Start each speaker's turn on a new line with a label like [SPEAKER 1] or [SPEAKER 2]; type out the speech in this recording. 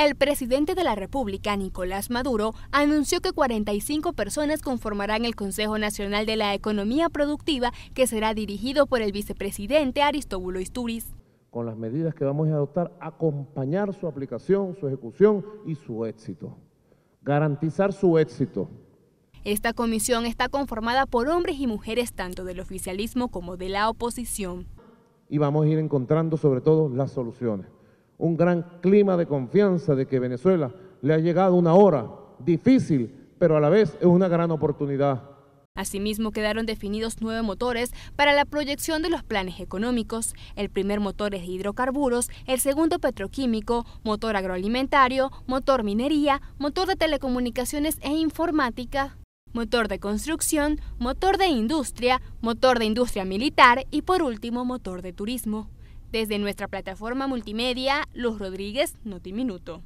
[SPEAKER 1] El presidente de la República, Nicolás Maduro, anunció que 45 personas conformarán el Consejo Nacional de la Economía Productiva que será dirigido por el vicepresidente Aristóbulo Isturiz.
[SPEAKER 2] Con las medidas que vamos a adoptar, acompañar su aplicación, su ejecución y su éxito. Garantizar su éxito.
[SPEAKER 1] Esta comisión está conformada por hombres y mujeres tanto del oficialismo como de la oposición.
[SPEAKER 2] Y vamos a ir encontrando sobre todo las soluciones un gran clima de confianza de que Venezuela le ha llegado una hora difícil, pero a la vez es una gran oportunidad.
[SPEAKER 1] Asimismo, quedaron definidos nueve motores para la proyección de los planes económicos. El primer motor es de hidrocarburos, el segundo petroquímico, motor agroalimentario, motor minería, motor de telecomunicaciones e informática, motor de construcción, motor de industria, motor de industria militar y por último motor de turismo. Desde nuestra plataforma multimedia, los Rodríguez, Notiminuto.